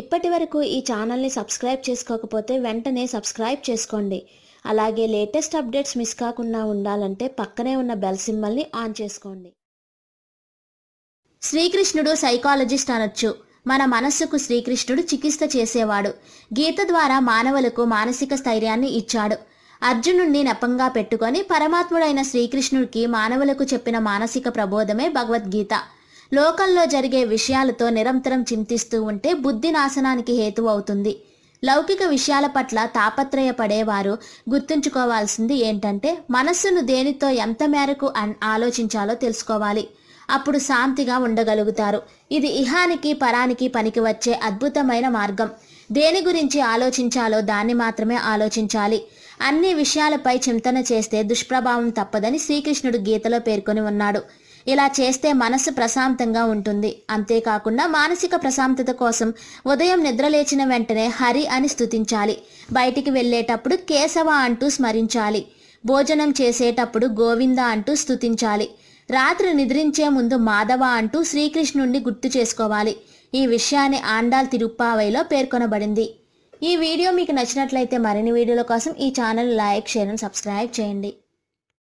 ఇప్పటి వరకు ఈ ఛానల్ని సబ్స్క్రైబ్ చేసుకోకపోతే వెంటనే సబ్స్క్రైబ్ చేసుకోండి అలాగే లేటెస్ట్ అప్డేట్స్ మిస్ కాకుండా ఉండాలంటే పక్కనే ఉన్న బెల్ సిమ్మల్ని ఆన్ చేసుకోండి శ్రీకృష్ణుడు సైకాలజిస్ట్ అనొచ్చు మన మనస్సుకు శ్రీకృష్ణుడు చికిత్స చేసేవాడు గీత ద్వారా మానవులకు మానసిక స్థైర్యాన్ని ఇచ్చాడు అర్జునుణ్ణి నెపంగా పెట్టుకొని పరమాత్ముడైన శ్రీకృష్ణుడికి మానవులకు చెప్పిన మానసిక ప్రబోధమే భగవద్గీత లోకంలో జరిగే విషయాలతో నిరంతరం చింతిస్తూ ఉంటే బుద్ధి నాశనానికి హేతు అవుతుంది లౌకిక విషయాల పట్ల తాపత్రయపడేవారు గుర్తుంచుకోవాల్సింది ఏంటంటే మనస్సును దేనితో ఎంత మేరకు ఆలోచించాలో తెలుసుకోవాలి అప్పుడు శాంతిగా ఉండగలుగుతారు ఇది ఇహానికి పరానికి పనికి వచ్చే అద్భుతమైన మార్గం దేని గురించి ఆలోచించాలో దాన్ని మాత్రమే ఆలోచించాలి అన్ని విషయాలపై చింతన చేస్తే దుష్ప్రభావం తప్పదని శ్రీకృష్ణుడు గీతలో పేర్కొని ఉన్నాడు ఇలా చేస్తే మనసు ప్రశాంతంగా ఉంటుంది అంతేకాకుండా మానసిక ప్రశాంతత కోసం ఉదయం నిద్రలేచిన వెంటనే హరి అని స్థుతించాలి బయటికి వెళ్ళేటప్పుడు కేశవ అంటూ స్మరించాలి భోజనం చేసేటప్పుడు గోవింద అంటూ స్థుతించాలి రాత్రి నిద్రించే ముందు మాధవ అంటూ శ్రీకృష్ణుణ్ణి గుర్తు చేసుకోవాలి ఈ విషయాన్ని ఆండాల్ తిరుప్పావైలో పేర్కొనబడింది ఈ వీడియో మీకు నచ్చినట్లయితే మరిన్ని వీడియోల కోసం ఈ channel like share and subscribe చేయండి